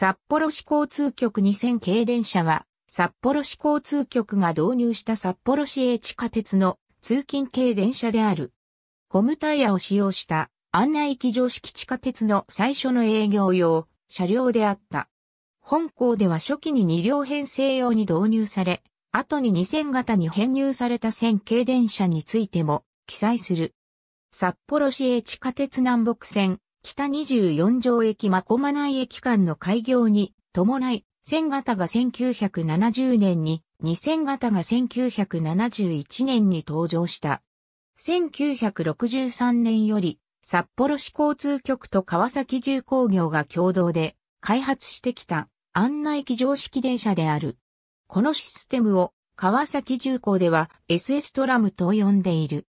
札幌市交通局2000系電車は、札幌市交通局が導入した札幌市営地下鉄の通勤系電車である。ゴムタイヤを使用した案内機常式地下鉄の最初の営業用車両であった。本校では初期に2両編成用に導入され、後に2000型に編入された1000系電車についても記載する。札幌市営地下鉄南北線北24条駅真駒内駅間の開業に伴い、1000型が1970年に、2000型が1971年に登場した。1963年より、札幌市交通局と川崎重工業が共同で開発してきた案内機常式電車である。このシステムを川崎重工では SS トラムと呼んでいる。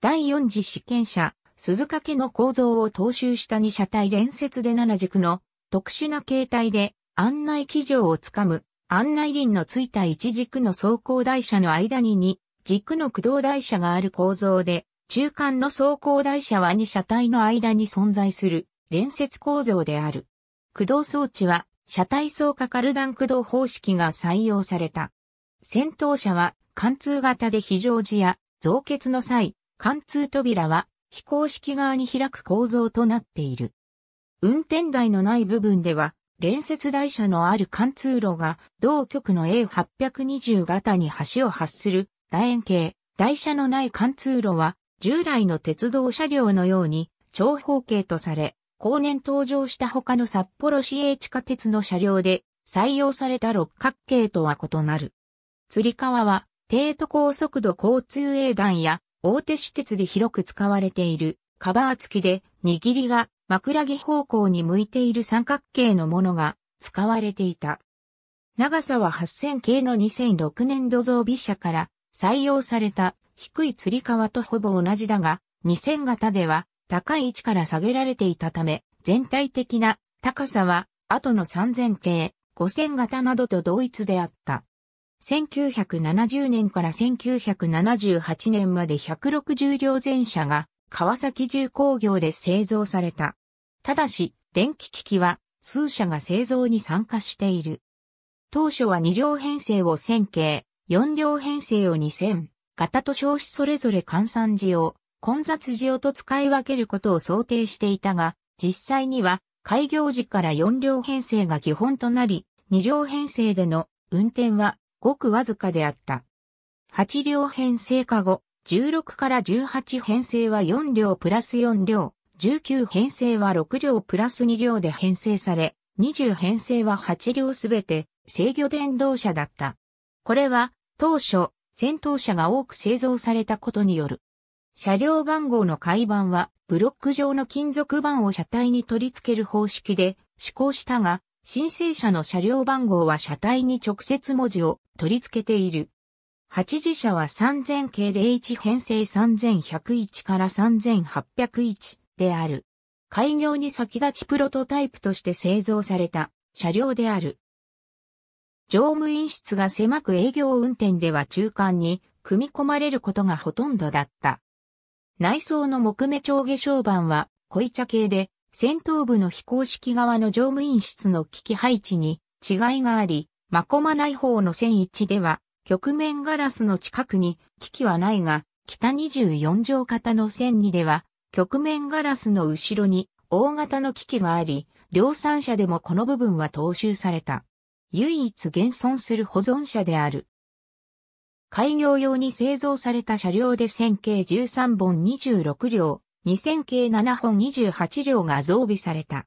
第4次試験車鈴掛の構造を踏襲した二車体連接で七軸の特殊な形態で案内機上をつかむ案内輪のついた一軸の走行台車の間に2軸の駆動台車がある構造で中間の走行台車は二車体の間に存在する連接構造である。駆動装置は車体層架カルダン駆動方式が採用された。先頭車は貫通型で非常時や増結の際、貫通扉は非公式側に開く構造となっている。運転台のない部分では、連接台車のある貫通路が、同局の A820 型に橋を発する楕円形、台車のない貫通路は、従来の鉄道車両のように、長方形とされ、後年登場した他の札幌市営地下鉄の車両で採用された六角形とは異なる。釣川は、低都高速度交通営団や大手私鉄で広く使われているカバー付きで握りが枕木方向に向いている三角形のものが使われていた。長さは8000系の2006年土造美社から採用された低い吊り革とほぼ同じだが、2000型では高い位置から下げられていたため、全体的な高さは後の3000系、5000型などと同一であった。1970年から1978年まで160両全車が川崎重工業で製造された。ただし、電気機器は数社が製造に参加している。当初は2両編成を1000系、4両編成を2000、型と消費それぞれ換算時を、混雑時をと使い分けることを想定していたが、実際には開業時から4両編成が基本となり、2両編成での運転はごくわずかであった。8両編成化後、16から18編成は4両プラス4両、19編成は6両プラス2両で編成され、20編成は8両すべて制御電動車だった。これは当初戦闘車が多く製造されたことによる。車両番号の改版はブロック状の金属板を車体に取り付ける方式で施行したが、申請者の車両番号は車体に直接文字を取り付けている。8次車は3000系01編成3101から3801である。開業に先立ちプロトタイプとして製造された車両である。乗務員室が狭く営業運転では中間に組み込まれることがほとんどだった。内装の木目調下床板は濃茶系で戦闘部の非公式側の乗務員室の機器配置に違いがあり、まこまない方の線1では、局面ガラスの近くに機器はないが、北24乗型の線2では、局面ガラスの後ろに大型の機器があり、量産車でもこの部分は踏襲された。唯一現存する保存車である。開業用に製造された車両で線形13本26両、2000計7本28両が増備された。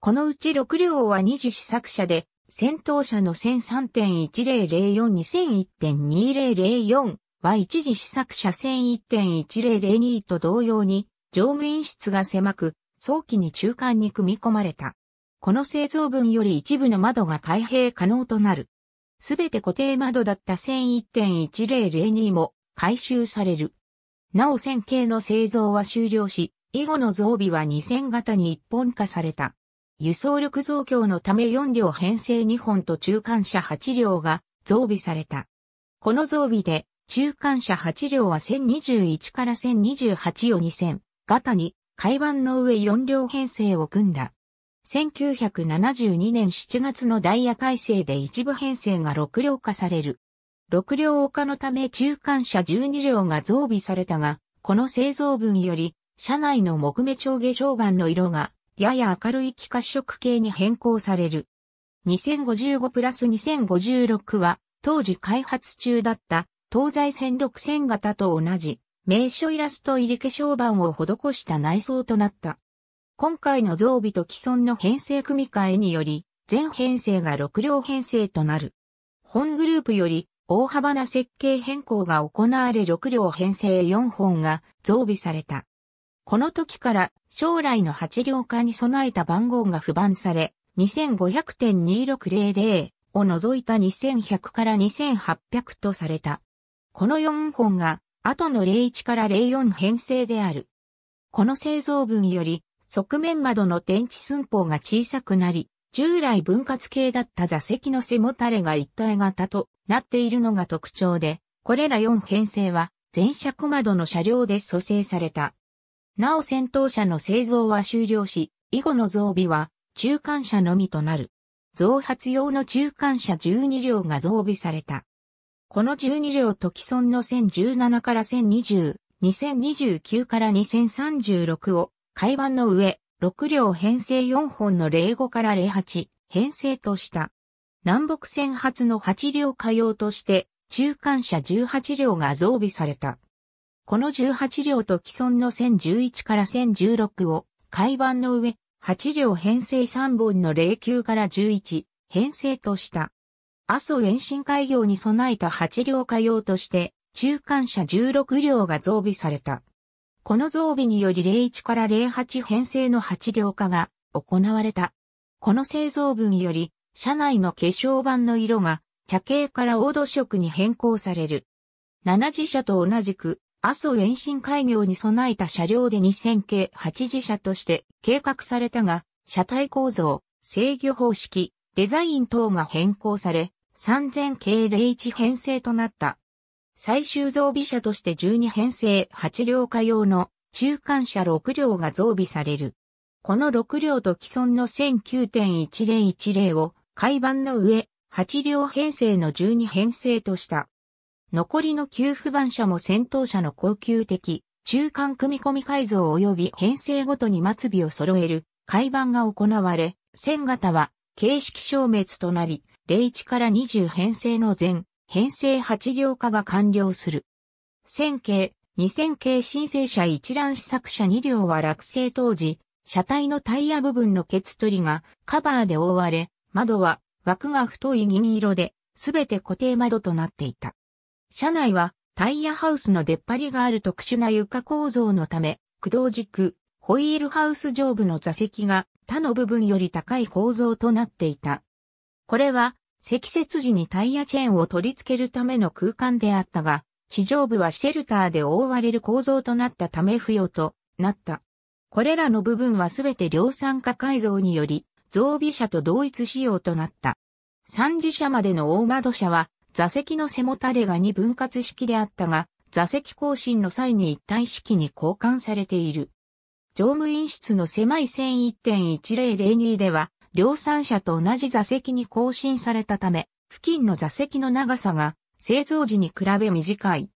このうち6両は二次試作車で、戦闘車の1003.10042001.2004は一次試作車1001.1002と同様に、乗務員室が狭く、早期に中間に組み込まれた。この製造分より一部の窓が開閉可能となる。すべて固定窓だった1001.1002も回収される。なお1000系の製造は終了し、以後の増備は2000型に一本化された。輸送力増強のため4両編成2本と中間車8両が増備された。この増備で中間車8両は1021から1028を2000型に海板の上4両編成を組んだ。1972年7月のダイヤ改正で一部編成が6両化される。6両丘のため中間車12両が増備されたが、この製造分より、車内の木目調下昇板の色が、やや明るい気化色系に変更される。2055プラス2056は、当時開発中だった東西線6000型と同じ名所イラスト入り化粧板を施した内装となった。今回の増備と既存の編成組み替えにより、全編成が6両編成となる。本グループより大幅な設計変更が行われ6両編成4本が増備された。この時から将来の8両化に備えた番号が不番され、2500.2600を除いた2100から2800とされた。この4本が後の01から04編成である。この製造分より側面窓の電池寸法が小さくなり、従来分割系だった座席の背もたれが一体型となっているのが特徴で、これら4編成は全車小窓の車両で蘇生された。なお戦闘車の製造は終了し、以後の増備は中間車のみとなる。増発用の中間車12両が増備された。この12両と既存の1017から1020、2029から2036を海板の上、6両編成4本の零5から零8編成とした。南北線発の8両火用として、中間車18両が増備された。この18両と既存の1011から1016を、階板の上、8両編成3本の0 9から11、編成とした。阿蘇延伸開業に備えた8両火用として、中間車16両が増備された。この増備により01から08編成の8両化が行われた。この製造分より、車内の化粧板の色が茶系から黄土色に変更される。7次車と同じく、阿蘇延伸開業に備えた車両で2000系8次車として計画されたが、車体構造、制御方式、デザイン等が変更され、3000系01編成となった。最終増備車として12編成8両化用の中間車6両が増備される。この6両と既存の1009.1010を海板の上8両編成の12編成とした。残りの9不番車も先頭車の高級的中間組み込み改造及び編成ごとに末尾を揃える海板が行われ、1000型は形式消滅となり、01から20編成の全編成8行化が完了する。1000系、2000系申請者一覧試作車2両は落成当時、車体のタイヤ部分のケツ取りがカバーで覆われ、窓は枠が太い銀色で、すべて固定窓となっていた。車内はタイヤハウスの出っ張りがある特殊な床構造のため、駆動軸、ホイールハウス上部の座席が他の部分より高い構造となっていた。これは積雪時にタイヤチェーンを取り付けるための空間であったが、地上部はシェルターで覆われる構造となったため不要となった。これらの部分はすべて量産化改造により、増備車と同一仕様となった。三次車までの大窓車は、座席の背もたれが二分割式であったが、座席更新の際に一体式に交換されている。乗務員室の狭い線1.1002では、量産車と同じ座席に更新されたため、付近の座席の長さが製造時に比べ短い。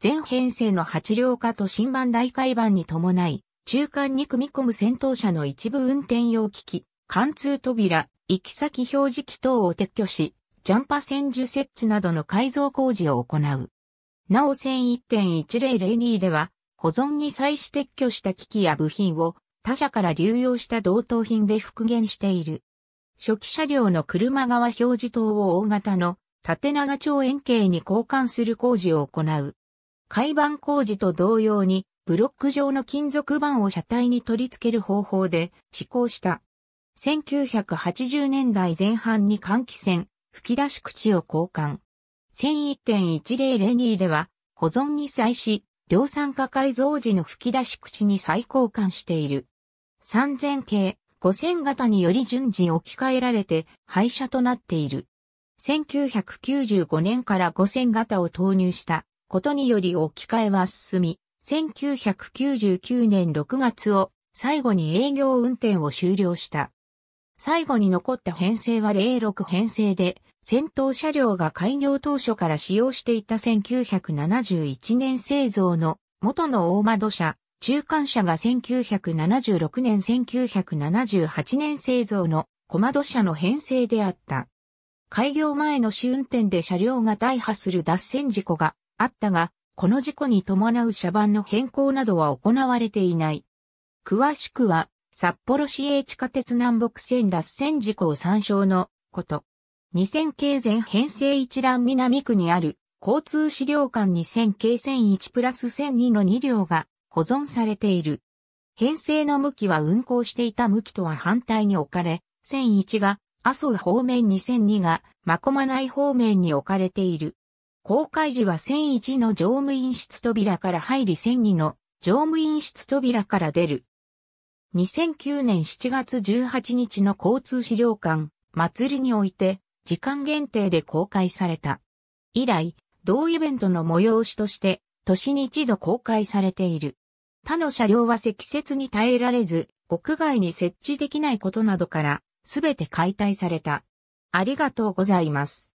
全編成の8両化と新版大改版に伴い、中間に組み込む戦闘車の一部運転用機器、貫通扉、行き先表示器等を撤去し、ジャンパ線樹設置などの改造工事を行う。なお線1.1002では、保存に際し撤去した機器や部品を他社から流用した同等品で復元している。初期車両の車側表示灯を大型の縦長長円形に交換する工事を行う。海板工事と同様にブロック状の金属板を車体に取り付ける方法で施行した。1980年代前半に換気扇、吹き出し口を交換。1001.1002では保存に際し、量産化改造時の吹き出し口に再交換している。3000系、5000型により順次置き換えられて廃車となっている。1995年から5000型を投入したことにより置き換えは進み、1999年6月を最後に営業運転を終了した。最後に残った編成は06編成で、戦闘車両が開業当初から使用していた1971年製造の元の大窓車中間車が1976年1978年製造の小窓車の編成であった。開業前の試運転で車両が大破する脱線事故があったが、この事故に伴う車番の変更などは行われていない。詳しくは、札幌市営地下鉄南北線脱線事故を参照のこと。2000系全編成一覧南区にある交通資料館2000系1001プラス1002の2両が保存されている。編成の向きは運行していた向きとは反対に置かれ、線1が麻生方面0線2がまこまない方面に置かれている。公開時は線1の乗務員室扉から入り線2の乗務員室扉から出る。2009年7月18日の交通資料館祭りにおいて時間限定で公開された。以来、同イベントの催しとして、年に一度公開されている。他の車両は積雪に耐えられず、屋外に設置できないことなどから、すべて解体された。ありがとうございます。